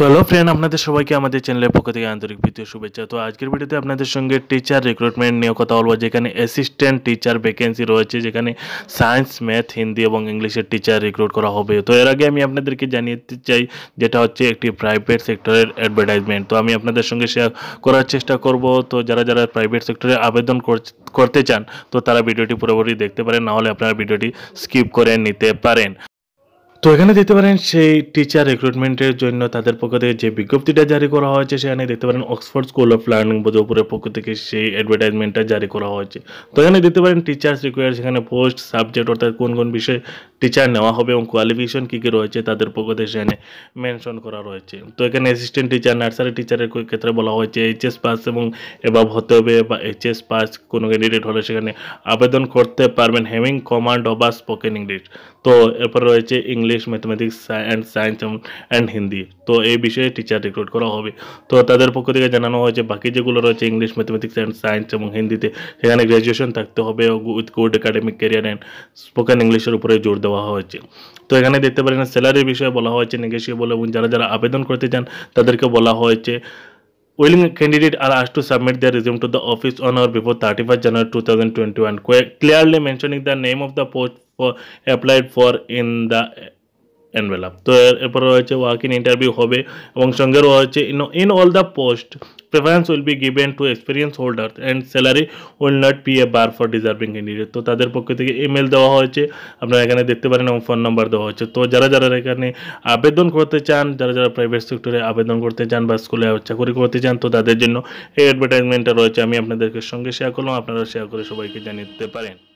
তো hello friend আপনাদের সবাইকে আমাদের চ্যানেলের পক্ষ থেকে আন্তরিক ভিত্তীয় শুভেচ্ছা তো আজকের ভিডিওতে আপনাদের সঙ্গে টিচার রিক্রুটমেন্ট নিয়ে কথা বলবো যেখানে অ্যাসিস্ট্যান্ট টিচার ভ্যাকেন্সি রয়েছে যেখানে সায়েন্স ম্যাথ হিন্দি এবং ইংলিশের টিচার রিক্রুট করা হবে তো এর আগে আমি আপনাদেরকে দিতে চাই যেটা হচ্ছে একটি প্রাইভেট সেক্টরের অ্যাডভার্টাইজমেন্ট তো আমি আপনাদের সঙ্গে শেয়ার করার চেষ্টা করব তো যারা যারা প্রাইভেট সেক্টরে আবেদন করতে চান তো তারা ভিডিওটি পুরোপুরি দেখতে পারেন নাহলে আপনারা ভিডিওটি স্কিপ করে নিতে পারেন তো এখানে দেখতে পারেন সেই টিচার রিক্রুটমেন্টের জন্য তাদের পক্ষ থেকে যে বিজ্ঞপ্তিটা জারি করা হয়েছে সেখানে দেখতে পারেন অক্সফোর্ড স্কুল অফ লার্নিং বোধপুরের পক্ষ থেকে সেই অ্যাডভার্টাইজমেন্টটা জারি করা হয়েছে তো এখানে দেখতে পারেন টিচার্স রিকোয়ার সেখানে পোস্ট সাবজেক্ট অর্থাৎ কোন কোন বিষয়ে টিচার নেওয়া হবে এবং কোয়ালিফিকেশন কী কী রয়েছে তাদের পক্ষ থেকে সেখানে মেনশন করা রয়েছে তো এখানে অ্যাসিস্ট্যান্ট টিচার নার্সারি টিচারের ক্ষেত্রে বলা হয়েছে এইচএস পাস এবং এবার হতে হবে বা এইচএস পাস কোনো ক্যান্ডিডেট হলে সেখানে আবেদন করতে পারবেন having command of spoken English তো এরপর রয়েছে English mathematics and science and Hindi তো এই বিষয়ে টিচার রিক্রুট করা হবে তো তাদের পক্ষ থেকে জানানো হয়েছে বাকি যেগুলো রয়েছে ইংলিশ ম্যাথমেটিক্স অ্যান্ড সায়েন্স এবং হিন্দিতে সেখানে গ্র্যাজুয়েশন থাকতে হবে with good academic career and spoken ইংলিশের উপরে জোর দেওয়া দেওয়া হয়েছে তো এখানে দেখতে পারেন স্যালারির বিষয়ে বলা হয়েছে নেগেশিয়ে বলে এবং যারা যারা আবেদন করতে চান তাদেরকে বলা হয়েছে উইলিং ক্যান্ডিডেট আর আস to submit the resume to the office on our before thirty first January two thousand twenty one clearly mentioning the name of the post for applied for in the envelope তো এরপরে রয়েছে walk in interview হবে এবং সঙ্গে রয়েছে in in all the post preference will be given to experience holder and salary will not be a bar for deserving candidate তো তাদের পক্ষ থেকে ইমেল দেওয়া হয়েছে আপনারা এখানে দেখতে পারেন এবং ফোন নাম্বার দেওয়া হয়েছে তো যারা যারা এখানে আবেদন করতে চান যারা যারা প্রাইভেট সেক্টরে আবেদন করতে চান বা স্কুলে চাকরি করতে চান তো তাদের জন্য এই অ্যাডভার্টাইজমেন্টটা রয়েছে আমি আপনাদেরকে সঙ্গে শেয়ার করলাম আপনারা শেয়ার করে সবাইকে জানিয়ে দিতে পারেন